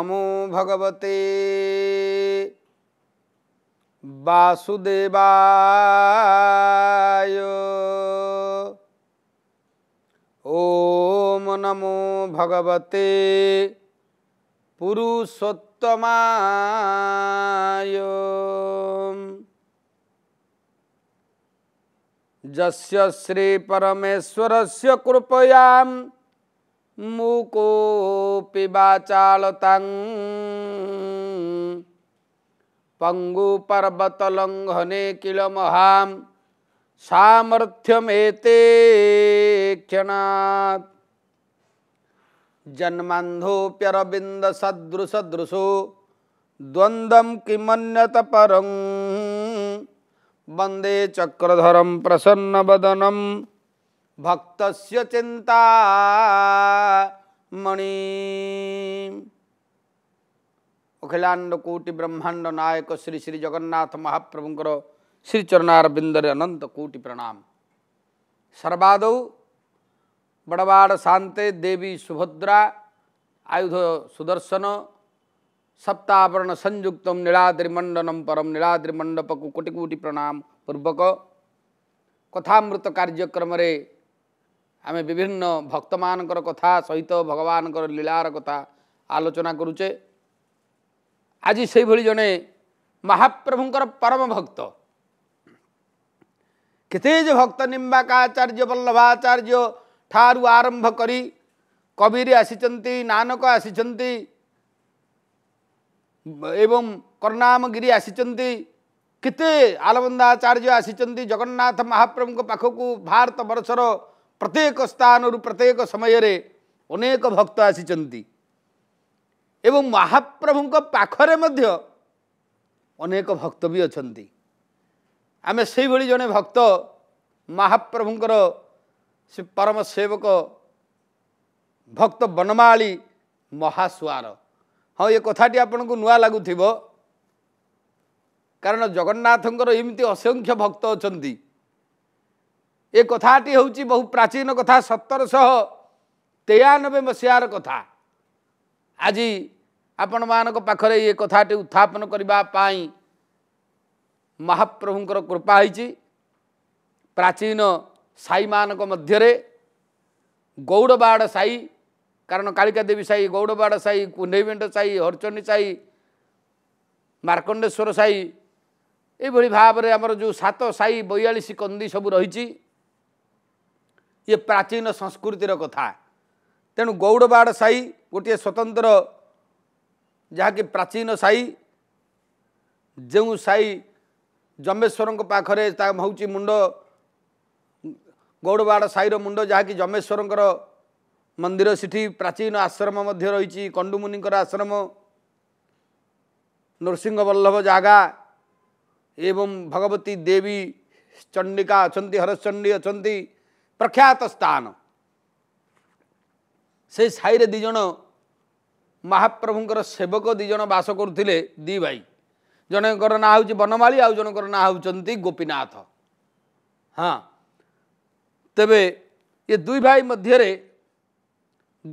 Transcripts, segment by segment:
नमो भगवते वासुदेवाय ओम नमो भगवते पुरुषोत्तमाय जस्य श्रीपरमेश्वरस्य कृपयाम् मुकोऽपि वाचालतां पङ्गुपर्वतलङ्घने किल महां सामर्थ्यमेते क्षणात् जन्मान्धोऽप्यरविन्दसदृशदृशो द्वंद्व किमत परं वन्दे प्रसन्न प्रसन्नवदनम् भक्त चिंता मणि अखिलांड कोटि ब्रह्मांड नायक श्री श्री जगन्नाथ महाप्रभुंर श्री बिंदर अनंत कोटि प्रणाम सर्वाद बड़बाड़ शांते देवी सुभद्रा आयुध सुदर्शन सप्तावरण संयुक्त नीलाद्रिमंडनम परम नीलाद्रिमंडपक कोटिकोटि प्रणाम पूर्वक कथामृत कार्यक्रम ଆମେ ବିଭିନ୍ନ ଭକ୍ତମାନଙ୍କର କଥା ସହିତ ଭଗବାନଙ୍କର ଲୀଳାର କଥା ଆଲୋଚନା କରୁଛେ ଆଜି ସେଇଭଳି ଜଣେ ମହାପ୍ରଭୁଙ୍କର ପରମ ଭକ୍ତ କେତେ ଯେ ଭକ୍ତ ନିମ୍ବାକାଚାର୍ଯ୍ୟ ଆଚାର୍ଯ୍ୟ ଠାରୁ ଆରମ୍ଭ କରି କବିର ଆସିଛନ୍ତି ନାନକ ଆସିଛନ୍ତି ଏବଂ କର୍ଣ୍ଣାମଗିରି ଆସିଛନ୍ତି କେତେ ଆଚାର୍ଯ୍ୟ ଆସିଛନ୍ତି ଜଗନ୍ନାଥ ମହାପ୍ରଭୁଙ୍କ ପାଖକୁ ଭାରତ ବର୍ଷର ପ୍ରତ୍ୟେକ ସ୍ଥାନରୁ ପ୍ରତ୍ୟେକ ସମୟରେ ଅନେକ ଭକ୍ତ ଆସିଛନ୍ତି ଏବଂ ମହାପ୍ରଭୁଙ୍କ ପାଖରେ ମଧ୍ୟ ଅନେକ ଭକ୍ତ ବି ଅଛନ୍ତି ଆମେ ସେଇଭଳି ଜଣେ ଭକ୍ତ ମହାପ୍ରଭୁଙ୍କର ସେ ପରମ ସେବକ ଭକ୍ତ ବନମାଳୀ ମହାସୁଆର ହଁ ଏ କଥାଟି ଆପଣଙ୍କୁ ନୂଆ ଲାଗୁଥିବ କାରଣ ଜଗନ୍ନାଥଙ୍କର ଏମିତି ଅସଂଖ୍ୟ ଭକ୍ତ ଅଛନ୍ତି ଏ କଥାଟି ହେଉଛି ବହୁ ପ୍ରାଚୀନ କଥା ସତରଶହ ତେୟାନବେ ମସିହାର କଥା ଆଜି ଆପଣମାନଙ୍କ ପାଖରେ ଏ କଥାଟି ଉତ୍ଥାପନ କରିବା ପାଇଁ ମହାପ୍ରଭୁଙ୍କର କୃପା ହେଇଛି ପ୍ରାଚୀନ ସାହିମାନଙ୍କ ମଧ୍ୟରେ ଗୌଡ଼ବାଡ଼ ସାହି କାରଣ କାଳିକା ଦେବୀ ସାହି ଗୌଡ଼ବାଡ଼ ସାହି କୁଣ୍ଢେଇବେଣ୍ଡ ସାହି ହରଚଣ୍ଡୀ ସାହି ମାର୍କଣ୍ଡେଶ୍ୱର ସାହି ଏଇଭଳି ଭାବରେ ଆମର ଯେଉଁ ସାତ ସାହି ବୟାଳିଶ କନ୍ଦି ସବୁ ରହିଛି ଇଏ ପ୍ରାଚୀନ ସଂସ୍କୃତିର କଥା ତେଣୁ ଗୌଡ଼ବାଡ଼ ସାହି ଗୋଟିଏ ସ୍ୱତନ୍ତ୍ର ଯାହାକି ପ୍ରାଚୀନ ସାହି ଯେଉଁ ସାହି ଜମେଶ୍ୱରଙ୍କ ପାଖରେ ତା ହେଉଛି ମୁଣ୍ଡ ଗୌଡ଼ବାଡ଼ ସାହିର ମୁଣ୍ଡ ଯାହାକି ଯମେଶ୍ୱରଙ୍କର ମନ୍ଦିର ସେଠି ପ୍ରାଚୀନ ଆଶ୍ରମ ମଧ୍ୟ ରହିଛି କଣ୍ଡୁମୁନିଙ୍କର ଆଶ୍ରମ ନୃସିଂହ ବଲ୍ଲଭ ଜାଗା ଏବଂ ଭଗବତୀ ଦେବୀ ଚଣ୍ଡିକା ଅଛନ୍ତି ହରଚଣ୍ଡୀ ଅଛନ୍ତି ପ୍ରଖ୍ୟାତ ସ୍ଥାନ ସେ ସାହିରେ ଦୁଇ ଜଣ ମହାପ୍ରଭୁଙ୍କର ସେବକ ଦୁଇ ଜଣ ବାସ କରୁଥିଲେ ଦୁଇ ଭାଇ ଜଣଙ୍କର ନାଁ ହେଉଛି ବନମାଳୀ ଆଉ ଜଣଙ୍କର ନାଁ ହେଉଛନ୍ତି ଗୋପୀନାଥ ହଁ ତେବେ ଏ ଦୁଇ ଭାଇ ମଧ୍ୟରେ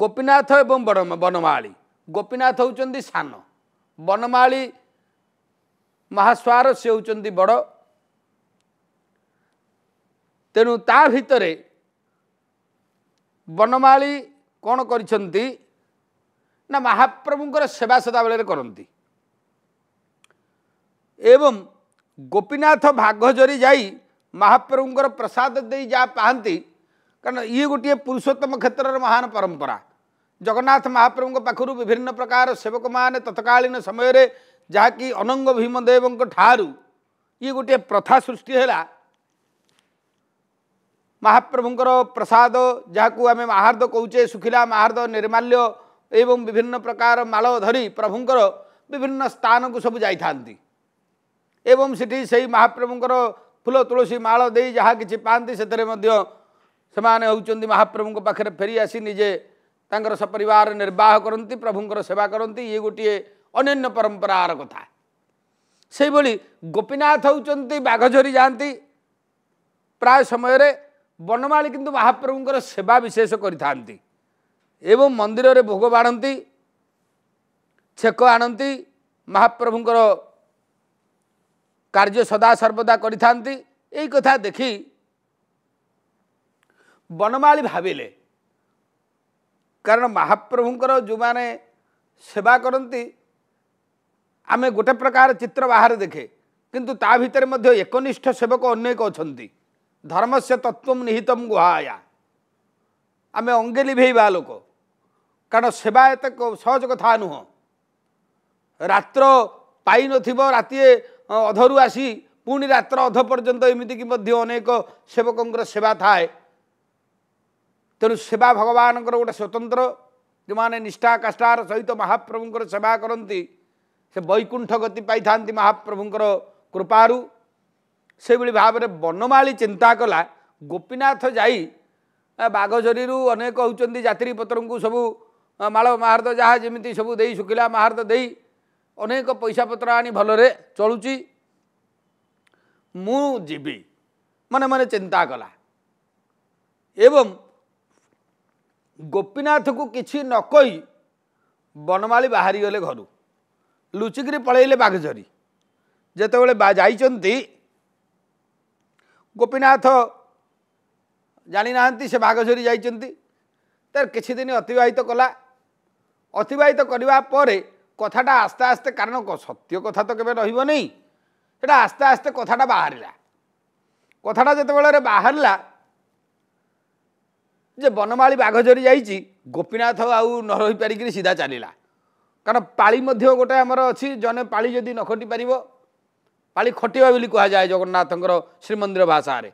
ଗୋପୀନାଥ ଏବଂ ବଡ଼ ବନମାଳୀ ଗୋପୀନାଥ ହେଉଛନ୍ତି ସାନ ବନମାଳୀ ମହାସ୍ୱାର ସେ ହେଉଛନ୍ତି ବଡ଼ ତେଣୁ ତା ଭିତରେ ବନମାଳୀ କ'ଣ କରିଛନ୍ତି ନା ମହାପ୍ରଭୁଙ୍କର ସେବା ସଦାବେଳରେ କରନ୍ତି ଏବଂ ଗୋପୀନାଥ ଭାଗଜରି ଯାଇ ମହାପ୍ରଭୁଙ୍କର ପ୍ରସାଦ ଦେଇ ଯାହା ପାଆନ୍ତି କାରଣ ଇଏ ଗୋଟିଏ ପୁରୁଷୋତ୍ତମ କ୍ଷେତ୍ରର ମହାନ ପରମ୍ପରା ଜଗନ୍ନାଥ ମହାପ୍ରଭୁଙ୍କ ପାଖରୁ ବିଭିନ୍ନ ପ୍ରକାର ସେବକମାନେ ତତ୍କାଳୀନ ସମୟରେ ଯାହାକି ଅନଙ୍ଗ ଭୀମଦେବଙ୍କ ଠାରୁ ଇଏ ଗୋଟିଏ ପ୍ରଥା ସୃଷ୍ଟି ହେଲା ମହାପ୍ରଭୁଙ୍କର ପ୍ରସାଦ ଯାହାକୁ ଆମେ ମାହାର୍ଦ କହୁଛେ ଶୁଖିଲା ମାହାର୍ଦ ନିର୍ମାଲ୍ୟ ଏବଂ ବିଭିନ୍ନ ପ୍ରକାର ମାଳ ଧରି ପ୍ରଭୁଙ୍କର ବିଭିନ୍ନ ସ୍ଥାନକୁ ସବୁ ଯାଇଥାନ୍ତି ଏବଂ ସେଠି ସେଇ ମହାପ୍ରଭୁଙ୍କର ଫୁଲ ତୁଳସୀ ମାଳ ଦେଇ ଯାହା କିଛି ପାଆନ୍ତି ସେଥିରେ ମଧ୍ୟ ସେମାନେ ହେଉଛନ୍ତି ମହାପ୍ରଭୁଙ୍କ ପାଖରେ ଫେରି ଆସି ନିଜେ ତାଙ୍କର ସପରିବାର ନିର୍ବାହ କରନ୍ତି ପ୍ରଭୁଙ୍କର ସେବା କରନ୍ତି ଇଏ ଗୋଟିଏ ଅନନ୍ୟ ପରମ୍ପରାର କଥା ସେହିଭଳି ଗୋପୀନାଥ ହେଉଛନ୍ତି ବାଘଝରି ଯାଆନ୍ତି ପ୍ରାୟ ସମୟରେ ବର୍ଣ୍ଣମାଳୀ କିନ୍ତୁ ମହାପ୍ରଭୁଙ୍କର ସେବା ବିଶେଷ କରିଥାନ୍ତି ଏବଂ ମନ୍ଦିରରେ ଭୋଗ ବାଢ଼ନ୍ତି ଛେକ ଆଣନ୍ତି ମହାପ୍ରଭୁଙ୍କର କାର୍ଯ୍ୟ ସଦାସର୍ବଦା କରିଥାନ୍ତି ଏଇ କଥା ଦେଖି ବନମାଳୀ ଭାବିଲେ କାରଣ ମହାପ୍ରଭୁଙ୍କର ଯେଉଁମାନେ ସେବା କରନ୍ତି ଆମେ ଗୋଟେ ପ୍ରକାର ଚିତ୍ର ବାହାରେ ଦେଖେ କିନ୍ତୁ ତା ଭିତରେ ମଧ୍ୟ ଏକନିଷ୍ଠ ସେବକ ଅନେକ ଅଛନ୍ତି धर्मस्य तत्व निहितम गुहा आमे अङ्गे लिभ्या लोक कारण सेवा एक्ज कथा नुह रात्र अधरू आसि पित्र अध पर्य एमि अनेक सेवक थाए त भगवान गट स्वतन्त्र जो भने निष्ठा काष्ठार सहित सेवा से वैकुण्ठ गति महाप्रभु कृपारु भाव भावना बनमाली चिंता कला गोपीनाथ जागझरीहरू अनेक हौ जात्री पत्र सब माल महारत जहाँ जे सबै दि शुख अनेक पैसा पैसापत्र आ भुचि म जि मन मन चिंता कला एवं एवम् गोपीनाथको कि नक बनमाली बाह्रगले घरु लुचिक पलले बाघझरी जति बेला जाइन्छ ଗୋପୀନାଥ ଜାଣିନାହାନ୍ତି ସେ ବାଘଝରି ଯାଇଛନ୍ତି ତାର କିଛି ଦିନ ଅତିବାହିତ କଲା ଅତିବାହିତ କରିବା ପରେ କଥାଟା ଆସ୍ତେ ଆସ୍ତେ କାରଣ ସତ୍ୟ କଥା ତ କେବେ ରହିବନି ସେଇଟା ଆସ୍ତେ ଆସ୍ତେ କଥାଟା ବାହାରିଲା କଥାଟା ଯେତେବେଳେ ବାହାରିଲା ଯେ ବନମାଳି ବାଘଝରି ଯାଇଛି ଗୋପୀନାଥ ଆଉ ନ ରହିପାରିକିରି ସିଧା ଚାଲିଲା କାରଣ ପାଳି ମଧ୍ୟ ଗୋଟେ ଆମର ଅଛି ଜଣେ ପାଳି ଯଦି ନ ଖଟିପାରିବ ପାଳି ଖଟିବା ବୋଲି କୁହାଯାଏ ଜଗନ୍ନାଥଙ୍କର ଶ୍ରୀମନ୍ଦିର ଭାଷାରେ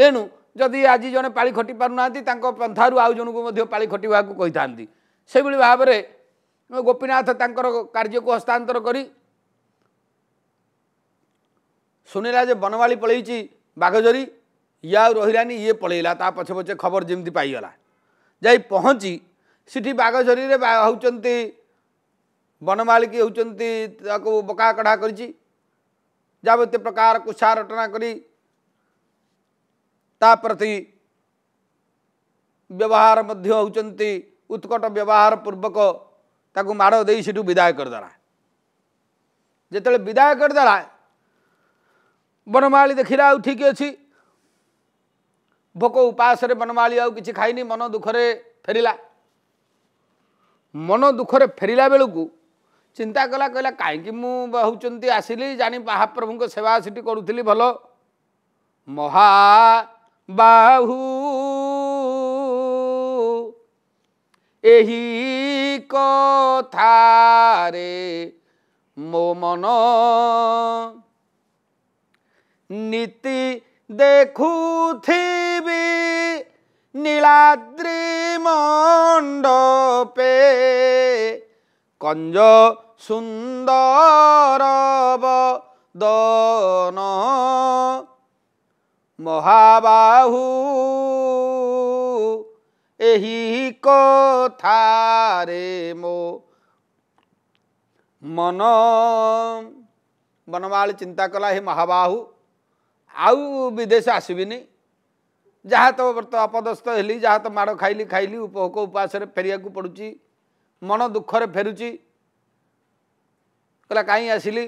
ତେଣୁ ଯଦି ଆଜି ଜଣେ ପାଳି ଖଟି ପାରୁନାହାନ୍ତି ତାଙ୍କ ପନ୍ଥାରୁ ଆଉ ଜଣଙ୍କୁ ମଧ୍ୟ ପାଳି ଖଟିବାକୁ କହିଥାନ୍ତି ସେହିଭଳି ଭାବରେ ଗୋପୀନାଥ ତାଙ୍କର କାର୍ଯ୍ୟକୁ ହସ୍ତାନ୍ତର କରି ଶୁଣିଲା ଯେ ବନମାଳି ପଳେଇଛି ବାଘଜରୀ ଇଏ ଆଉ ରହିଲାନି ଇଏ ପଳେଇଲା ତା ପଛେ ପଛେ ଖବର ଯେମିତି ପାଇଗଲା ଯାଇ ପହଞ୍ଚି ସେଠି ବାଘଝରୀରେ ହେଉଛନ୍ତି ବନମାଳିକି ହେଉଛନ୍ତି ତାକୁ ବକା କଢ଼ା କରିଛି ଯାବତୀୟ ପ୍ରକାର କୁସା ରଟନା କରି ତା ପ୍ରତି ବ୍ୟବହାର ମଧ୍ୟ ହେଉଛନ୍ତି ଉତ୍କଟ ବ୍ୟବହାର ପୂର୍ବକ ତାକୁ ମାଡ଼ ଦେଇ ସେଠୁ ବିଦାୟ କରିଦେଲା ଯେତେବେଳେ ବିଦାୟ କରିଦେଲା ବନମାଳି ଦେଖିଲା ଆଉ ଠିକ୍ ଅଛି ଭୋକ ଉପାସରେ ବନମାଳି ଆଉ କିଛି ଖାଇନି ମନ ଦୁଃଖରେ ଫେରିଲା ମନ ଦୁଃଖରେ ଫେରିଲା ବେଳକୁ ଚିନ୍ତା କଲା କହିଲା କାହିଁକି ମୁଁ ହେଉଛନ୍ତି ଆସିଲି ଜାଣି ମହାପ୍ରଭୁଙ୍କ ସେବା ସେଠି କରୁଥିଲି ଭଲ ମହା ବାହୁ ଏହି କଥାରେ ମୋ ମନ ନୀତି ଦେଖୁଥିବି ନୀଳାଦ୍ରି ମଣ୍ଡପେ କଞ୍ଜ सुन्दरवदन মহাবাহু ଏହି କଥାରେ ମୋ ମନ ବନମାଳ ଚିନ୍ତା କଲା ହେ ମହାବାହୁ ଆଉ ବିଦେଶ ଆସିବିନି ଯାହା ତ ବ୍ରତ ଅପଦସ୍ତ ହେଲି ଯାହା ତ ମାଡ଼ ଖାଇଲି ଖାଇଲି ଉପଭୋଗ ଉପାସରେ ଫେରିବାକୁ ପଡ଼ୁଛି ମନ ଦୁଃଖରେ ଫେରୁଛି କହିଲା କାହିଁ ଆସିଲି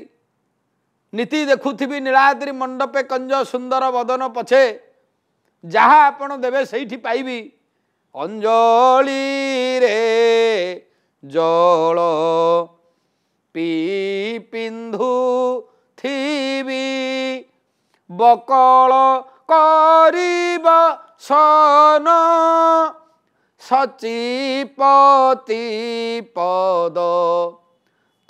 ନୀତି ଦେଖୁଥିବି ନୀଳାଦ୍ରି ମଣ୍ଡପେ କଞ୍ଜ ସୁନ୍ଦର ବଦନ ପଛେ ଯାହା ଆପଣ ଦେବେ ସେଇଠି ପାଇବି ଅଞ୍ଜଳିରେ ଜଳ ପି ପିନ୍ଧୁ ଥିବି ବକଳ କରିବ ସନ ସଚିପତି ପଦ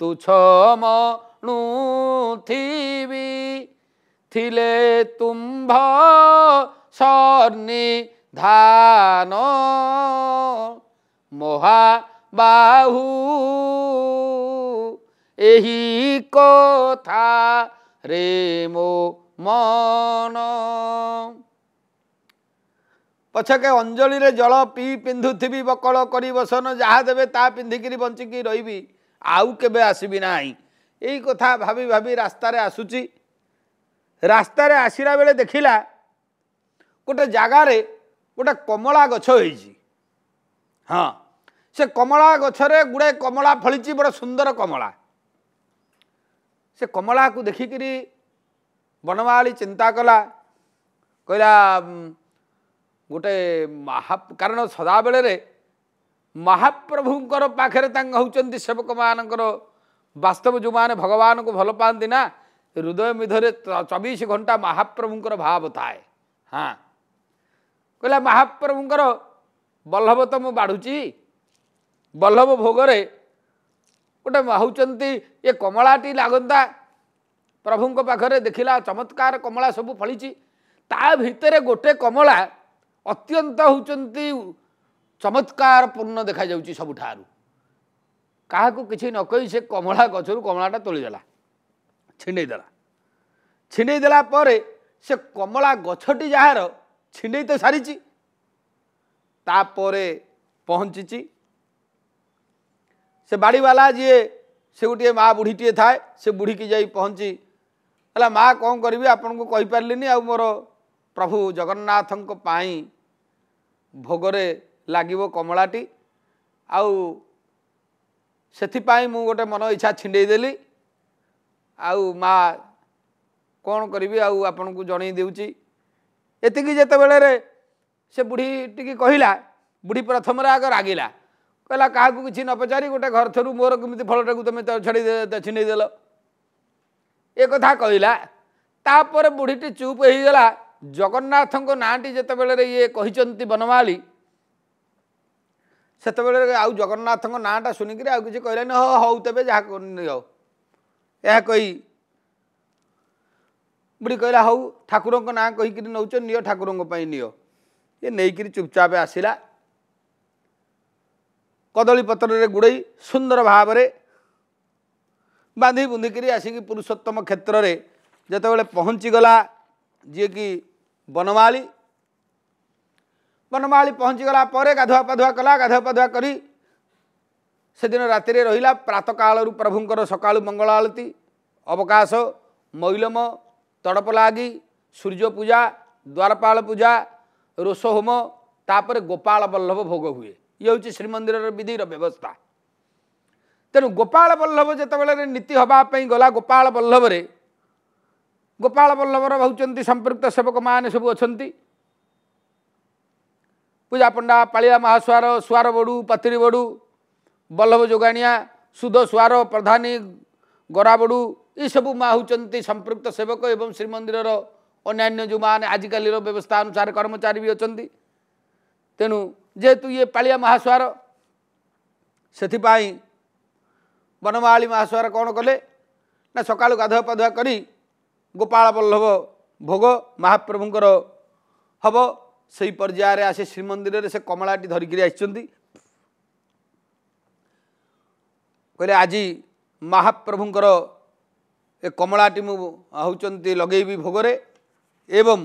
ତୁଛମଣୁଥିବି ଥିଲେ ତୁମ୍ଭ ସନ୍ନିଧାନ ମହାବାହୁ ଏହି କଥା ରେ ମୋ ମନ ପଛକେ ଅଞ୍ଜଳିରେ ଜଳ ପିଇ ପିନ୍ଧୁଥିବି ବକଳ କରି ବସନ ଯାହା ଦେବେ ତା ପିନ୍ଧିକିରି ବଞ୍ଚିକି ରହିବି ଆଉ କେବେ ଆସିବି ନାହିଁ ଏଇ କଥା ଭାବି ଭାବି ରାସ୍ତାରେ ଆସୁଛି ରାସ୍ତାରେ ଆସିଲା ବେଳେ ଦେଖିଲା ଗୋଟେ ଜାଗାରେ ଗୋଟେ କମଳା ଗଛ ହେଇଛି ହଁ ସେ କମଳା ଗଛରେ ଗୁଡ଼ାଏ କମଳା ଫଳିଛି ବଡ଼ ସୁନ୍ଦର କମଳା ସେ କମଳାକୁ ଦେଖିକିରି ବନମାଳୀ ଚିନ୍ତା କଲା କହିଲା ଗୋଟେ ମହା କାରଣ ସଦାବେଳେ ମହାପ୍ରଭୁଙ୍କର ପାଖରେ ତାଙ୍କ ହେଉଛନ୍ତି ସେବକମାନଙ୍କର ବାସ୍ତବ ଯେଉଁମାନେ ଭଗବାନଙ୍କୁ ଭଲ ପାଆନ୍ତି ନା ହୃଦୟ ମିଧରେ ଚବିଶ ଘଣ୍ଟା ମହାପ୍ରଭୁଙ୍କର ଭାବ ଥାଏ ହଁ କହିଲା ମହାପ୍ରଭୁଙ୍କର ବଲ୍ଲଭ ତ ମୁଁ ବାଢ଼ୁଛି ବଲ୍ଲଭ ଭୋଗରେ ଗୋଟେ ହେଉଛନ୍ତି ଏ କମଳାଟି ଲାଗନ୍ତା ପ୍ରଭୁଙ୍କ ପାଖରେ ଦେଖିଲା ଚମତ୍କାର କମଳା ସବୁ ଫଳିଛି ତା ଭିତରେ ଗୋଟେ କମଳା ଅତ୍ୟନ୍ତ ହେଉଛନ୍ତି ଚମତ୍କାର ପୂର୍ଣ୍ଣ ଦେଖାଯାଉଛି ସବୁଠାରୁ କାହାକୁ କିଛି ନ କହି ସେ କମଳା ଗଛରୁ କମଳାଟା ତୋଳିଦେଲା ଛିଣ୍ଡେଇ ଦେଲା ଛିଣ୍ଡେଇ ଦେଲା ପରେ ସେ କମଳା ଗଛଟି ଯାହାର ଛିଣ୍ଡେଇ ତ ସାରିଛି ତାପରେ ପହଞ୍ଚିଛି ସେ ବାଡ଼ିବାଲା ଯିଏ ସେ ଗୋଟିଏ ମା' ବୁଢ଼ୀଟିଏ ଥାଏ ସେ ବୁଢ଼ୀକି ଯାଇ ପହଞ୍ଚି ହେଲା ମା' କ'ଣ କରିବି ଆପଣଙ୍କୁ କହିପାରିଲିନି ଆଉ ମୋର ପ୍ରଭୁ ଜଗନ୍ନାଥଙ୍କ ପାଇଁ ଭୋଗରେ ଲାଗିବ କମଳାଟି ଆଉ ସେଥିପାଇଁ ମୁଁ ଗୋଟେ ମନ ଇଚ୍ଛା ଛିଣ୍ଡେଇ ଦେଲି ଆଉ ମା କ'ଣ କରିବି ଆଉ ଆପଣଙ୍କୁ ଜଣେଇ ଦେଉଛି ଏତିକି ଯେତେବେଳେ ସେ ବୁଢ଼ୀ ଟିକି କହିଲା ବୁଢ଼ୀ ପ୍ରଥମରେ ଆଗ ରାଗିଲା କହିଲା କାହାକୁ କିଛି ନ ପଚାରି ଗୋଟେ ଘର ଥରୁ ମୋର କେମିତି ଫଳଟାକୁ ତୁମେ ଛଡ଼ି ଛିଣ୍ଡେଇ ଦେଲ ଏ କଥା କହିଲା ତାପରେ ବୁଢ଼ୀଟି ଚୁପ୍ ହେଇଗଲା ଜଗନ୍ନାଥଙ୍କ ନାଁଟି ଯେତେବେଳେ ଇଏ କହିଛନ୍ତି ବନମାଳୀ ସେତେବେଳେ ଆଉ ଜଗନ୍ନାଥଙ୍କ ନାଁଟା ଶୁଣିକିରି ଆଉ କିଛି କହିଲାନି ହଁ ହଉ ତେବେ ଯାହା ନିଅ ଏହା କହି ବୁଢ଼ୀ କହିଲା ହଉ ଠାକୁରଙ୍କ ନାଁ କହିକିରି ନେଉଛ ନିଅ ଠାକୁରଙ୍କ ପାଇଁ ନିଅ ଇଏ ନେଇକିରି ଚୁପଚାପ ଆସିଲା କଦଳୀ ପତ୍ରରେ ଗୁଡ଼େଇ ସୁନ୍ଦର ଭାବରେ ବାନ୍ଧି ବୁନ୍ଧିକିରି ଆସିକି ପୁରୁଷୋତ୍ତମ କ୍ଷେତ୍ରରେ ଯେତେବେଳେ ପହଞ୍ଚିଗଲା ଯିଏକି ବନମାଳୀ ବନମାଳୀ ପହଞ୍ଚିଗଲା ପରେ ଗାଧୁଆ ପାଧୁଆ କଲା ଗାଧୁଆ ପାଧୁଆ କରି ସେଦିନ ରାତିରେ ରହିଲା ପ୍ରାତକାଳରୁ ପ୍ରଭୁଙ୍କର ସକାଳୁ ମଙ୍ଗଳ ଆଳତୀ ଅବକାଶ ମୈଲମ ତଡ଼ପ ଲାଗି ସୂର୍ଯ୍ୟ ପୂଜା ଦ୍ୱାରପାଳ ପୂଜା ରୋଷ ହୋମ ତାପରେ ଗୋପାଳ ବଲ୍ଲଭ ଭୋଗ ହୁଏ ଇଏ ହେଉଛି ଶ୍ରୀମନ୍ଦିରର ବିଧିର ବ୍ୟବସ୍ଥା ତେଣୁ ଗୋପାଳ ବଲ୍ଲଭ ଯେତେବେଳେ ନୀତି ହେବା ପାଇଁ ଗଲା ଗୋପାଳ ବଲ୍ଲଭରେ ଗୋପାଳ ବଲ୍ଲଭର ହେଉଛନ୍ତି ସମ୍ପୃକ୍ତ ସେବକମାନେ ସବୁ ଅଛନ୍ତି पूजा पंडा पालिया महास्वर सुआर बड़ू पतिरी बड़ू ବଲ୍ଲଭ ଯୋଗାଣିଆ ସୁଧ ସୁଆର ପ୍ରଧାନୀ ଗରାବଡ଼ୁ ଏସବୁ ମା ହେଉଛନ୍ତି ସମ୍ପୃକ୍ତ ସେବକ ଏବଂ ଶ୍ରୀମନ୍ଦିରର ଅନ୍ୟାନ୍ୟ ଯେଉଁମାନେ ଆଜିକାଲିର ବ୍ୟବସ୍ଥା ଅନୁସାରେ କର୍ମଚାରୀ ବି ଅଛନ୍ତି ତେଣୁ ଯେହେତୁ ଇଏ ପାଳିଆ ମହାସୁଆର ସେଥିପାଇଁ ବନମାଳି ମହାସୁଆର କ'ଣ କଲେ ନା ସକାଳୁ ଗାଧୁଆ ପାଧୁଆ କରି ଗୋପାଳ ବଲ୍ଲଭ ଭୋଗ ମହାପ୍ରଭୁଙ୍କର ହେବ সেই পর্যায়ে আসে শ্রীমন্দিরের সে কমলাটি ধরিকি আসছেন কে আজ মহাপ্রভুঙ্কর এ কমলাটি মু হচ্ছেন লগাইবি ভোগরে এবং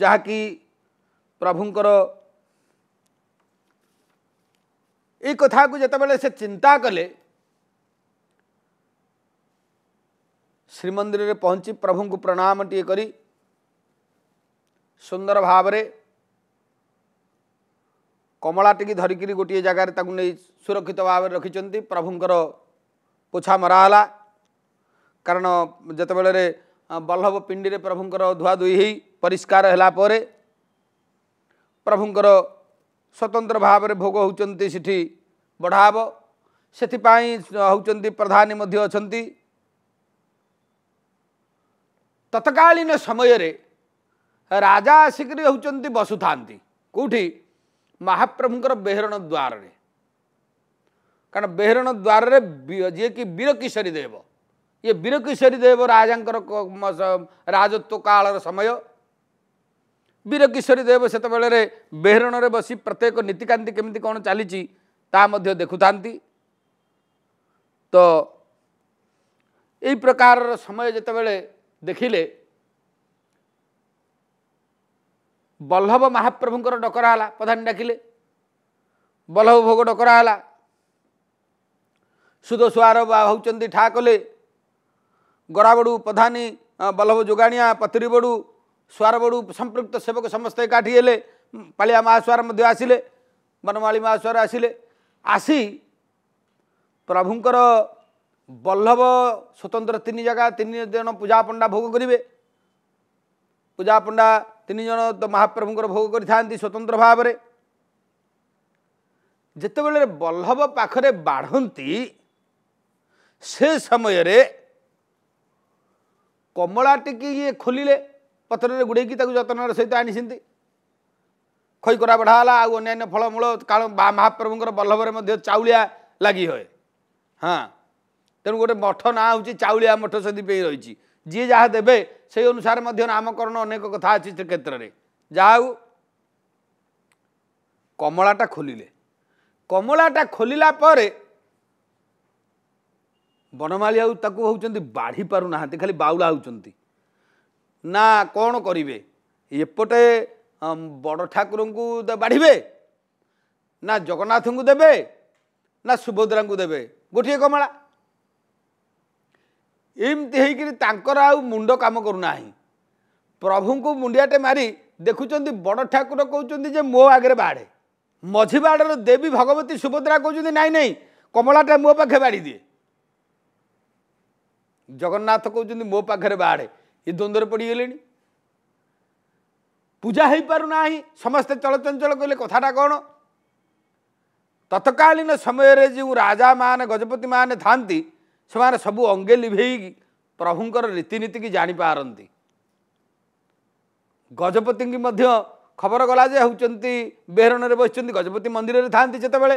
যা কি প্রভুঙ্কর এই কথা যেতবে সে চিন্তা কলে শ্রীমন্দিরে পৌঁছি প্রভুঙ্কু প্রণামটিয়ে করে সুন্দর ভাবে କମଳାଟିକି ଧରିକିରି ଗୋଟିଏ ଜାଗାରେ ତାକୁ ନେଇ ସୁରକ୍ଷିତ ଭାବରେ ରଖିଛନ୍ତି ପ୍ରଭୁଙ୍କର ପୋଛା ମରାହେଲା କାରଣ ଯେତେବେଳରେ ବଲ୍ଲଭ ପିଣ୍ଡିରେ ପ୍ରଭୁଙ୍କର ଧୁଆଧୁଇ ହୋଇ ପରିଷ୍କାର ହେଲା ପରେ ପ୍ରଭୁଙ୍କର ସ୍ୱତନ୍ତ୍ର ଭାବରେ ଭୋଗ ହେଉଛନ୍ତି ସେଠି ବଢ଼ାବ ସେଥିପାଇଁ ହେଉଛନ୍ତି ପ୍ରଧାନୀ ମଧ୍ୟ ଅଛନ୍ତି ତତ୍କାଳୀନ ସମୟରେ ରାଜା ଆସିକରି ହେଉଛନ୍ତି ବସୁଥାନ୍ତି କେଉଁଠି महाप्रभु बेहरणद्वारे कारण द्वार बेहरान बीरकिशोरी देव इ बीरकिशोरी देव राजाको राजत्वकालर समय बीरकिशोरी देव त्यतर बेहरणले बसि प्रत्येक देखु तो केही प्रकार समय जेबे देखिले ବଲ୍ଲଭ ମହାପ୍ରଭୁଙ୍କର ଡକରା ହେଲା ପ୍ରଧାନୀ ଡାକିଲେ ବଲ୍ଲଭ ଭୋଗ ଡକରା ହେଲା ସୁଦ ସୁଆର ବା ହେଉଛନ୍ତି ଠା କଲେ ଗରାବଡ଼ୁ ପ୍ରଧାନୀ ବଲ୍ଲଭ ଯୋଗାଣିଆ ବଡ଼ୁ ସୁଆର ସୁଆରବଡ଼ୁ ସମ୍ପୃକ୍ତ ସେବକ ସମସ୍ତେ ଏକାଠି ହେଲେ ପାଳିଆ ମହାସୁଆର ମଧ୍ୟ ଆସିଲେ ବନମାଳି ମହାସୁଆର ଆସିଲେ ଆସି ପ୍ରଭୁଙ୍କର ବଲ୍ଲଭ ସ୍ୱତନ୍ତ୍ର ତିନି ଜାଗା ତିନି ଜଣ ପୂଜା ପଣ୍ଡା ଭୋଗ କରିବେ ପୂଜା ପଣ୍ଡା ତିନି ଜଣ ମହାପ୍ରଭୁଙ୍କର ଭୋଗ କରିଥାନ୍ତି ସ୍ୱତନ୍ତ୍ର ଭାବରେ ଯେତେବେଳେ ବଲ୍ଲଭ ପାଖରେ ବାଢ଼ନ୍ତି ସେ ସମୟରେ କମଳାଟିକି ଇଏ ଖୋଲିଲେ ପଥରରେ ଗୁଡ଼େଇକି ତାକୁ ଯତ୍ନର ସହିତ ଆଣିଛନ୍ତି ଖଇକରା ବଢ଼ା ହେଲା ଆଉ ଅନ୍ୟାନ୍ୟ ଫଳମୂଳ କାଳ ମହାପ୍ରଭୁଙ୍କର ବଲ୍ଲଭରେ ମଧ୍ୟ ଚାଉଳିଆ ଲାଗି ହୁଏ ହଁ ତେଣୁ ଗୋଟେ ମଠ ନାଁ ହେଉଛି ଚାଉଳିଆ ମଠ ସେଥିପାଇଁ ରହିଛି ଯିଏ ଯାହା ଦେବେ ସେଇ ଅନୁସାରେ ମଧ୍ୟ ନାମକରଣ ଅନେକ କଥା ଅଛି ଶ୍ରୀକ୍ଷେତ୍ରରେ ଯାହା ହଉ କମଳାଟା ଖୋଲିଲେ କମଳାଟା ଖୋଲିଲା ପରେ ବନମାଳୀ ଆଉ ତାକୁ ହେଉଛନ୍ତି ବାଢ଼ି ପାରୁନାହାନ୍ତି ଖାଲି ବାଉଳା ହେଉଛନ୍ତି ନା କ'ଣ କରିବେ ଏପଟେ ବଡ଼ ଠାକୁରଙ୍କୁ ବାଢ଼ିବେ ନା ଜଗନ୍ନାଥଙ୍କୁ ଦେବେ ନା ସୁଭଦ୍ରାଙ୍କୁ ଦେବେ ଗୋଟିଏ କମଳା ଏମିତି ହେଇକିରି ତାଙ୍କର ଆଉ ମୁଣ୍ଡ କାମ କରୁନାହିଁ ପ୍ରଭୁଙ୍କୁ ମୁଣ୍ଡିଆଟେ ମାରି ଦେଖୁଛନ୍ତି ବଡ଼ ଠାକୁର କହୁଛନ୍ତି ଯେ ମୋ ଆଗରେ ବାଡ଼େ ମଝି ବାଡ଼ର ଦେବୀ ଭଗବତୀ ସୁଭଦ୍ରା କହୁଛନ୍ତି ନାଇଁ ନାଇଁ କମଳାଟା ମୋ ପାଖେ ବାଢ଼ି ଦିଏ ଜଗନ୍ନାଥ କହୁଛନ୍ତି ମୋ ପାଖରେ ବାଡ଼େ ଏ ଦ୍ୱନ୍ଦ୍ୱରେ ପଡ଼ିଗଲେଣି ପୂଜା ହେଇପାରୁନାହିଁ ସମସ୍ତେ ଚଳଚଞ୍ଚଳ କହିଲେ କଥାଟା କ'ଣ ତତ୍କାଳୀନ ସମୟରେ ଯେଉଁ ରାଜାମାନେ ଗଜପତିମାନେ ଥାଆନ୍ତି समा सब अङ्गे लिभ प्रभुङ्कर रीति नीति जापार गजपति खबर गला जे गलाउँदै बेहरान बसि गजपति मन्दिर थाहावेले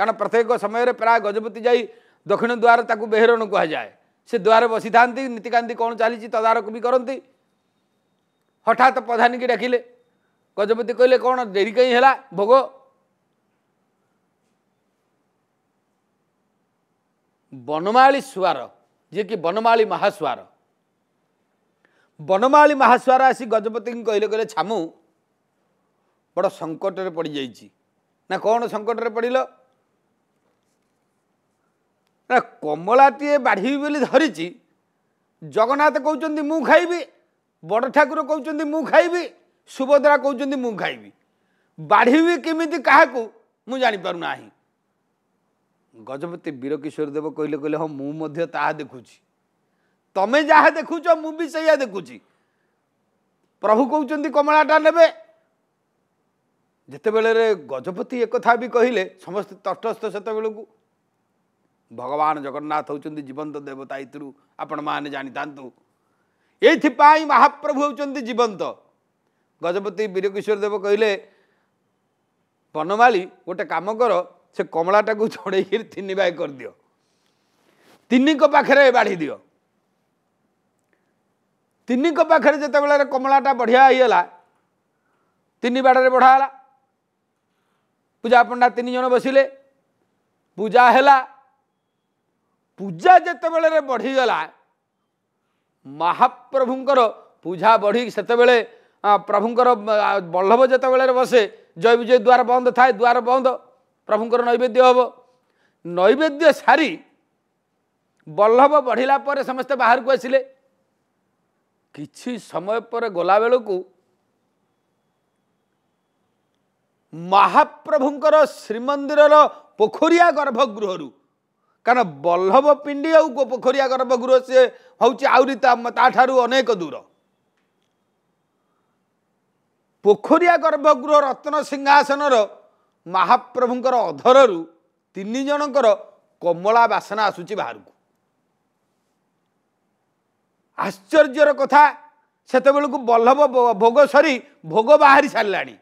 कारण प्रत्येक समयर प्राय गजपति जा दक्षिण द्वार दुवार त बेहरु कु दुवर बसिथा नीतिकानी कम चाहिँ तदारकु पनि हठत् प्रधानी डाकले गजपति कहले किन डेरी कहीँ होला भोग ବନମାଳୀ ସୁଆର ଯିଏକି ବନମାଳୀ ମହାସୁଆର ବନମାଳୀ ମହାସୁଆର ଆସି ଗଜପତିଙ୍କୁ କହିଲେ କହିଲେ ଛାମୁ ବଡ଼ ସଙ୍କଟରେ ପଡ଼ିଯାଇଛି ନା କ'ଣ ସଙ୍କଟରେ ପଡ଼ିଲ ନା କମଳାଟିଏ ବାଢ଼ିବି ବୋଲି ଧରିଛି ଜଗନ୍ନାଥ କହୁଛନ୍ତି ମୁଁ ଖାଇବି ବଡ଼ ଠାକୁର କହୁଛନ୍ତି ମୁଁ ଖାଇବି ସୁଭଦ୍ରା କହୁଛନ୍ତି ମୁଁ ଖାଇବି ବାଢ଼ିବି କେମିତି କାହାକୁ ମୁଁ ଜାଣିପାରୁନାହିଁ ଗଜପତି ବୀରକିଶୋର ଦେବ କହିଲେ କହିଲେ ହଁ ମୁଁ ମଧ୍ୟ ତାହା ଦେଖୁଛି ତମେ ଯାହା ଦେଖୁଛ ମୁଁ ବି ସେଇଆ ଦେଖୁଛି ପ୍ରଭୁ କହୁଛନ୍ତି କମଳାଟା ନେବେ ଯେତେବେଳେ ଗଜପତି ଏକଥା ବି କହିଲେ ସମସ୍ତେ ତଟସ୍ଥ ସେତେବେଳକୁ ଭଗବାନ ଜଗନ୍ନାଥ ହେଉଛନ୍ତି ଜୀବନ୍ତ ଦେବତା ଏଥିରୁ ଆପଣମାନେ ଜାଣିଥାନ୍ତୁ ଏଇଥିପାଇଁ ମହାପ୍ରଭୁ ହେଉଛନ୍ତି ଜୀବନ୍ତ ଗଜପତି ବୀରକିଶୋର ଦେବ କହିଲେ ବନମାଳୀ ଗୋଟେ କାମ କର ସେ କମଳାଟାକୁ ଛଡ଼େଇକିରି ତିନି ବାଇ କରିଦିଅ ତିନିଙ୍କ ପାଖରେ ବାଢ଼ି ଦିଅ ତିନିଙ୍କ ପାଖରେ ଯେତେବେଳେ କମଳାଟା ବଢ଼ିଆ ହେଇଗଲା ତିନି ବାଡ଼ରେ ବଢ଼ା ହେଲା ପୂଜା ପଣ୍ଡା ତିନି ଜଣ ବସିଲେ ପୂଜା ହେଲା ପୂଜା ଯେତେବେଳେ ବଢ଼ିଗଲା ମହାପ୍ରଭୁଙ୍କର ପୂଜା ବଢ଼ି ସେତେବେଳେ ପ୍ରଭୁଙ୍କର ବଲ୍ଲଭ ଯେତେବେଳେ ବସେ ଜୟ ବିଜୟ ଦ୍ୱାର ବନ୍ଦ ଥାଏ ଦ୍ୱାର ବନ୍ଦ ପ୍ରଭୁଙ୍କର ନୈବେଦ୍ୟ ହେବ ନୈବେଦ୍ୟ ସାରି ବଲ୍ଲଭ ବଢ଼ିଲା ପରେ ସମସ୍ତେ ବାହାରକୁ ଆସିଲେ କିଛି ସମୟ ପରେ ଗଲାବେଳକୁ ମହାପ୍ରଭୁଙ୍କର ଶ୍ରୀମନ୍ଦିରର ପୋଖରିଆ ଗର୍ଭଗୃହରୁ କାରଣ ବଲ୍ଲଭ ପିଣ୍ଡି ଆଉ ପୋଖରିଆ ଗର୍ଭଗୃହ ସିଏ ହେଉଛି ଆହୁରି ତାଠାରୁ ଅନେକ ଦୂର ପୋଖରିଆ ଗର୍ଭଗୃହ ରତ୍ନ ସିଂହାସନର ମହାପ୍ରଭୁଙ୍କର ଅଧରରୁ ତିନି ଜଣଙ୍କର କମଳା ବାସନା ଆସୁଛି ବାହାରକୁ ଆଶ୍ଚର୍ଯ୍ୟର କଥା ସେତେବେଳକୁ ବଲ୍ଲଭ ଭୋଗ ସରି ଭୋଗ ବାହାରି ସାରିଲାଣି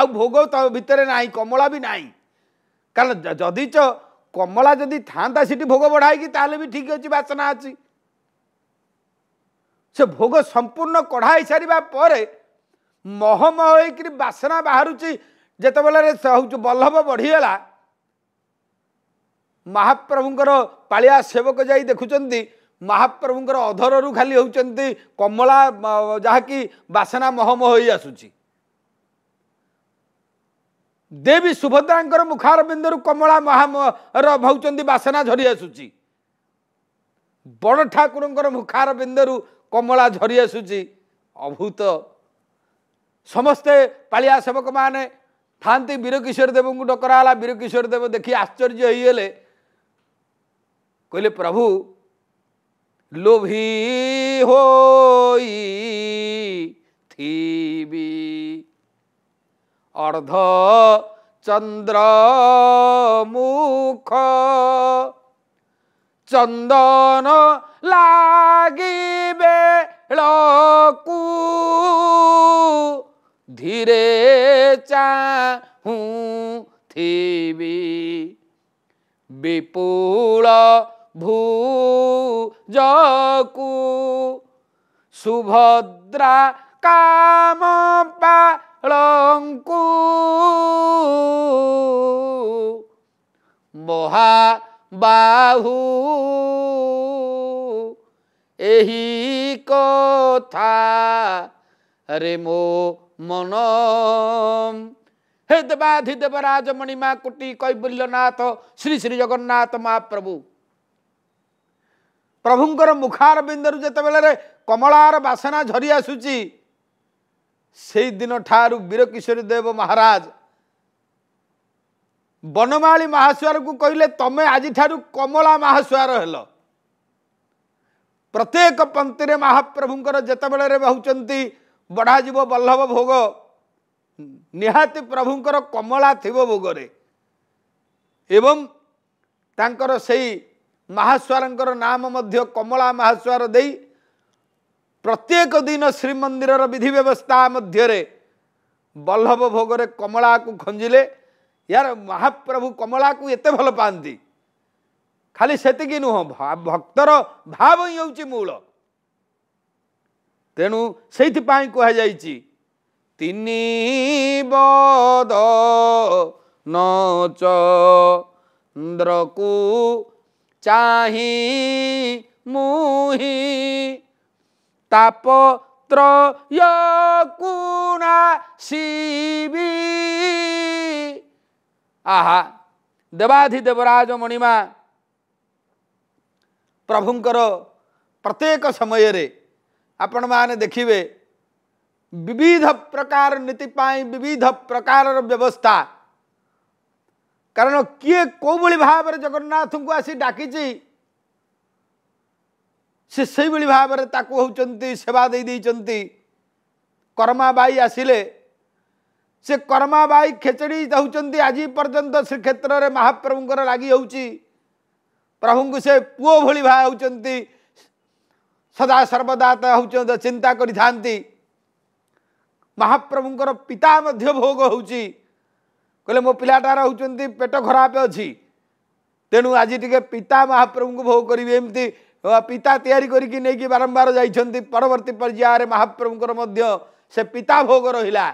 ଆଉ ଭୋଗ ତ ଭିତରେ ନାହିଁ କମଳା ବି ନାହିଁ କାରଣ ଯଦି ଚ କମଳା ଯଦି ଥାଆନ୍ତା ସେଠି ଭୋଗ ବଢ଼ା ହେଇକି ତାହେଲେ ବି ଠିକ୍ ଅଛି ବାସନା ଅଛି ସେ ଭୋଗ ସମ୍ପୂର୍ଣ୍ଣ କଢ଼ା ହେଇସାରିବା ପରେ ମହମହ ହେଇକିରି ବାସନା ବାହାରୁଛି ଯେତେବେଳେ ସେ ହେଉଛି ବଲ୍ଲଭ ବଢ଼ିଗଲା ମହାପ୍ରଭୁଙ୍କର ପାଳିଆ ସେବକ ଯାଇ ଦେଖୁଛନ୍ତି ମହାପ୍ରଭୁଙ୍କର ଅଧରରୁ ଖାଲି ହେଉଛନ୍ତି କମଳା ଯାହାକି ବାସନା ମହମ ହୋଇଆସୁଛି ଦେବୀ ସୁଭଦ୍ରାଙ୍କର ମୁଖାର ବିନ୍ଦୁରୁ କମଳା ମହାମର ହେଉଛନ୍ତି ବାସନା ଝରି ଆସୁଛି ବଡ଼ ଠାକୁରଙ୍କର ମୁଖାର ବିନ୍ଦୁରୁ କମଳା ଝରି ଆସୁଛି ଅଭୁତ ସମସ୍ତେ ପାଳିଆ ସେବକମାନେ ଥାନ୍ତି ବୀରକିଶୋର ଦେବଙ୍କୁ ଡକରା ହେଲା ବୀରକିଶୋର ଦେବ ଦେଖି ଆଶ୍ଚର୍ଯ୍ୟ ହେଇଗଲେ କହିଲେ ପ୍ରଭୁ ଲୋଭୀ ହୋଇ ଥିବି ଅର୍ଦ୍ଧ ଚନ୍ଦ୍ର ମୁଖ ଚନ୍ଦନ ଲାଗିବେ ବେଳକୁ धीरे चाहूं थीबी विपुल भूजकु सुभद्रा काम ପାଳଙ୍କୁ ମହାବାହୁ ଏହି କଥା ରେ ମୋ ମନ ହେ ଦେବାଧି ଦେବରାଜ ମଣିମା କୁଟି କୈବଲ୍ୟନାଥ ଶ୍ରୀ ଶ୍ରୀ ଜଗନ୍ନାଥ ମହାପ୍ରଭୁ ପ୍ରଭୁଙ୍କର ମୁଖାର ବିନ୍ଦରୁ ଯେତେବେଳେ କମଳାର ବାସନା ଝରି ଆସୁଛି ସେଇଦିନ ଠାରୁ ବୀରକିଶୋରୀ ଦେବ ମହାରାଜ ବନମାଳୀ ମହାସ୍ୱାରକୁ କହିଲେ ତମେ ଆଜିଠାରୁ କମଳା ମହାସ୍ୱାର ହେଲ ପ୍ରତ୍ୟେକ ପଙ୍କ୍ତିରେ ମହାପ୍ରଭୁଙ୍କର ଯେତେବେଳେ ବହୁଛନ୍ତି ବଢ଼ାଯିବ ବଲ୍ଲଭ ଭୋଗ ନିହାତି ପ୍ରଭୁଙ୍କର କମଳା ଥିବ ଭୋଗରେ ଏବଂ ତାଙ୍କର ସେଇ ମହାସ୍ୱାରଙ୍କର ନାମ ମଧ୍ୟ କମଳା ମହାସ୍ୱାର ଦେଇ ପ୍ରତ୍ୟେକ ଦିନ ଶ୍ରୀମନ୍ଦିରର ବିଧି ବ୍ୟବସ୍ଥା ମଧ୍ୟରେ ବଲ୍ଲଭ ଭୋଗରେ କମଳାକୁ ଖଞ୍ଜିଲେ ୟାର ମହାପ୍ରଭୁ କମଳାକୁ ଏତେ ଭଲ ପାଆନ୍ତି ଖାଲି ସେତିକି ନୁହଁ ଭକ୍ତର ଭାବ ହିଁ ହେଉଛି ମୂଳ ତେଣୁ ସେଇଥିପାଇଁ କୁହାଯାଇଛି ତିନି ବଦ ନ ଚନ୍ଦ୍ରକୁ ଚାହିଁ ମୁହି ତାପତ୍ରୟକୁ ନା ଶିବି ଆହା ଦେବାଧିଦେବରାଜ ମଣିମା ପ୍ରଭୁଙ୍କର ପ୍ରତ୍ୟେକ ସମୟରେ आपण मैंने देखिए विविध प्रकार नीति विविध प्रकार व्यवस्था कारण किए कौ भाव जगन्नाथ को आसी डाक से भाव सेवा दे कर्माबाई आसिले से कर्माबाई खेचड़ी दूसरी आज पर्यंत श्रीक्षेत्र महाप्रभुं लगी प्रभु को से पुओ भाव सदा सर्वदा तो हूँ चिंता करी महाप्रभु पिता भोग हो कहले मो पाटार हो पेट खराब अच्छी तेणु आज टे पिता महाप्रभु को भोग करी एमती पिता तैयारी करी नहीं कि बारंबार जाती परवर्त पर्यायर महाप्रभुकर से पिता भोग रहा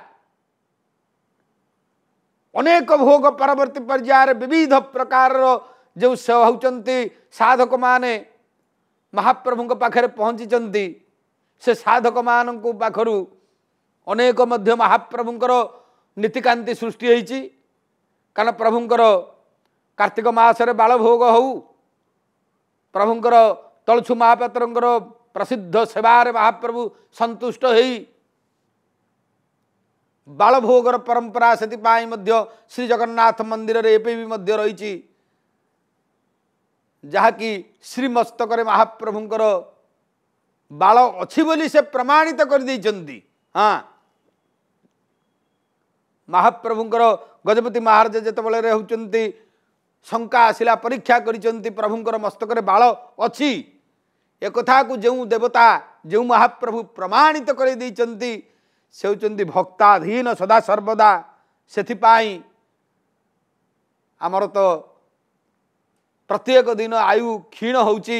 अनेक भोग परवर्त पर्यायर विविध प्रकार जो हूँ साधक मानने ମହାପ୍ରଭୁଙ୍କ ପାଖରେ ପହଞ୍ଚିଛନ୍ତି ସେ ସାଧକମାନଙ୍କ ପାଖରୁ ଅନେକ ମଧ୍ୟ ମହାପ୍ରଭୁଙ୍କର ନୀତିକାନ୍ତି ସୃଷ୍ଟି ହେଇଛି କାରଣ ପ୍ରଭୁଙ୍କର କାର୍ତ୍ତିକ ମାସରେ ବାଳଭୋଗ ହଉ ପ୍ରଭୁଙ୍କର ତଳଛୁ ମହାପାତ୍ରଙ୍କର ପ୍ରସିଦ୍ଧ ସେବାରେ ମହାପ୍ରଭୁ ସନ୍ତୁଷ୍ଟ ହେଇ ବାଳଭୋଗର ପରମ୍ପରା ସେଥିପାଇଁ ମଧ୍ୟ ଶ୍ରୀଜଗନ୍ନାଥ ମନ୍ଦିରରେ ଏବେ ବି ମଧ୍ୟ ରହିଛି ଯାହାକି ଶ୍ରୀମସ୍ତକରେ ମହାପ୍ରଭୁଙ୍କର ବାଳ ଅଛି ବୋଲି ସେ ପ୍ରମାଣିତ କରିଦେଇଛନ୍ତି ହଁ ମହାପ୍ରଭୁଙ୍କର ଗଜପତି ମହାରାଜ ଯେତେବେଳେ ହେଉଛନ୍ତି ଶଙ୍କା ଆସିଲା ପରୀକ୍ଷା କରିଛନ୍ତି ପ୍ରଭୁଙ୍କର ମସ୍ତକରେ ବାଳ ଅଛି ଏକଥାକୁ ଯେଉଁ ଦେବତା ଯେଉଁ ମହାପ୍ରଭୁ ପ୍ରମାଣିତ କରାଇ ଦେଇଛନ୍ତି ସେ ହେଉଛନ୍ତି ଭକ୍ତାଧୀନ ସଦାସର୍ବଦା ସେଥିପାଇଁ ଆମର ତ प्रत्येक दिन आयु क्षीण होची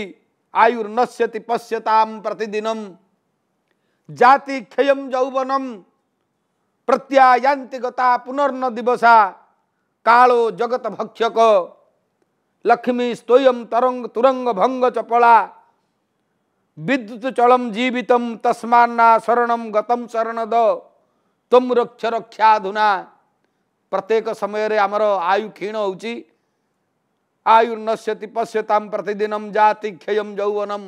आयुर्नश्यति पश्यताम प्रतिदिनम जाति क्षय जौवनम प्रत्यायांतिगता पुनर्न दिवसा कालो जगत भक्षक लक्ष्मी स्तोयम तरंग तुरंग भंग चपला विद्युत चलम जीवितम तस्मान्ना शरणम गतम शरण द तुम रक्ष रक्षाधुना प्रत्येक समय आमर आयु क्षीण होची ଆୟୁର୍ନଶ୍ୟତି ପଶ୍ୟତାମ ପ୍ରତିଦିନ ଜାତି କ୍ଷୟମ୍ ଯୌବନମ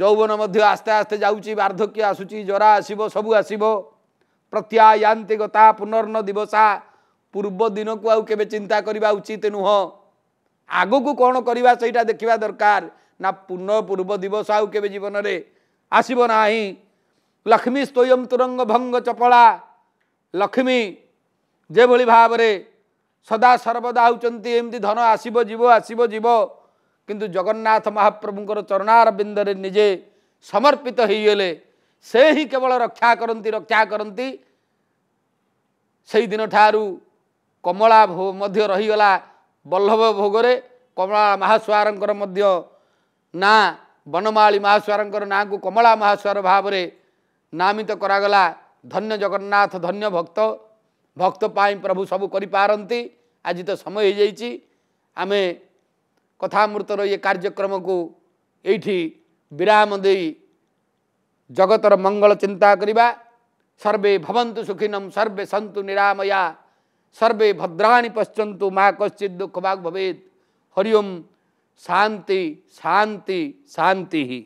ଯୌବନ ମଧ୍ୟ ଆସ୍ତେ ଆସ୍ତେ ଯାଉଛି ବାର୍ଦ୍ଧକ୍ୟ ଆସୁଛି ଜରା ଆସିବ ସବୁ ଆସିବ ପ୍ରତ୍ୟାୟାନ୍ତିକତା ପୁନର୍ନ ଦିବସା ପୂର୍ବ ଦିନକୁ ଆଉ କେବେ ଚିନ୍ତା କରିବା ଉଚିତ ନୁହଁ ଆଗକୁ କ'ଣ କରିବା ସେଇଟା ଦେଖିବା ଦରକାର ନା ପୁନଃ ପୂର୍ବ ଦିବସ ଆଉ କେବେ ଜୀବନରେ ଆସିବ ନାହିଁ ଲକ୍ଷ୍ମୀ ସ୍ତୟମ୍ ତୁରଙ୍ଗ ଭଙ୍ଗ ଚପଳା ଲକ୍ଷ୍ମୀ ଯେଭଳି ଭାବରେ ସଦା ସର୍ବଦା ହେଉଛନ୍ତି ଏମିତି ଧନ ଆସିବ ଯିବ ଆସିବ ଯିବ କିନ୍ତୁ ଜଗନ୍ନାଥ ମହାପ୍ରଭୁଙ୍କର ଚରଣାରବିନ୍ଦରେ ନିଜେ ସମର୍ପିତ ହୋଇଗଲେ ସେ ହିଁ କେବଳ ରକ୍ଷା କରନ୍ତି ରକ୍ଷା କରନ୍ତି ସେଇଦିନଠାରୁ କମଳା ମଧ୍ୟ ରହିଗଲା ବଲ୍ଲଭ ଭୋଗରେ କମଳା ମହାସ୍ୱାରଙ୍କର ମଧ୍ୟ ନାଁ ବନମାଳୀ ମହାସ୍ୱାରଙ୍କର ନାଁକୁ କମଳା ମହାସ୍ୱାର ଭାବରେ ନାମିତ କରାଗଲା ଧନ୍ୟ ଜଗନ୍ନାଥ ଧନ୍ୟ ଭକ୍ତ ଭକ୍ତ ପାଇଁ ପ୍ରଭୁ ସବୁ କରିପାରନ୍ତି ଆଜି ତ ସମୟ ହୋଇଯାଇଛି ଆମେ କଥାମୃତର ଇଏ କାର୍ଯ୍ୟକ୍ରମକୁ ଏଇଠି ବିରାମ ଦେଇ ଜଗତର ମଙ୍ଗଳ ଚିନ୍ତା କରିବା ସର୍ବେ ଭବନ୍ତୁ ସୁଖିନମ୍ ସର୍ବେ ସନ୍ତୁ ନିରାମୟା ସର୍ବେ ଭଦ୍ରାଣୀ ପଶ୍ୟନ୍ତୁ ମା କଶ୍ଚିତ୍ ଦୁଃଖ ବାଗ୍ ଭବେତ୍ ହରିଓମ୍ ଶାନ୍ତି ଶାନ୍ତି ଶାନ୍ତି ହିଁ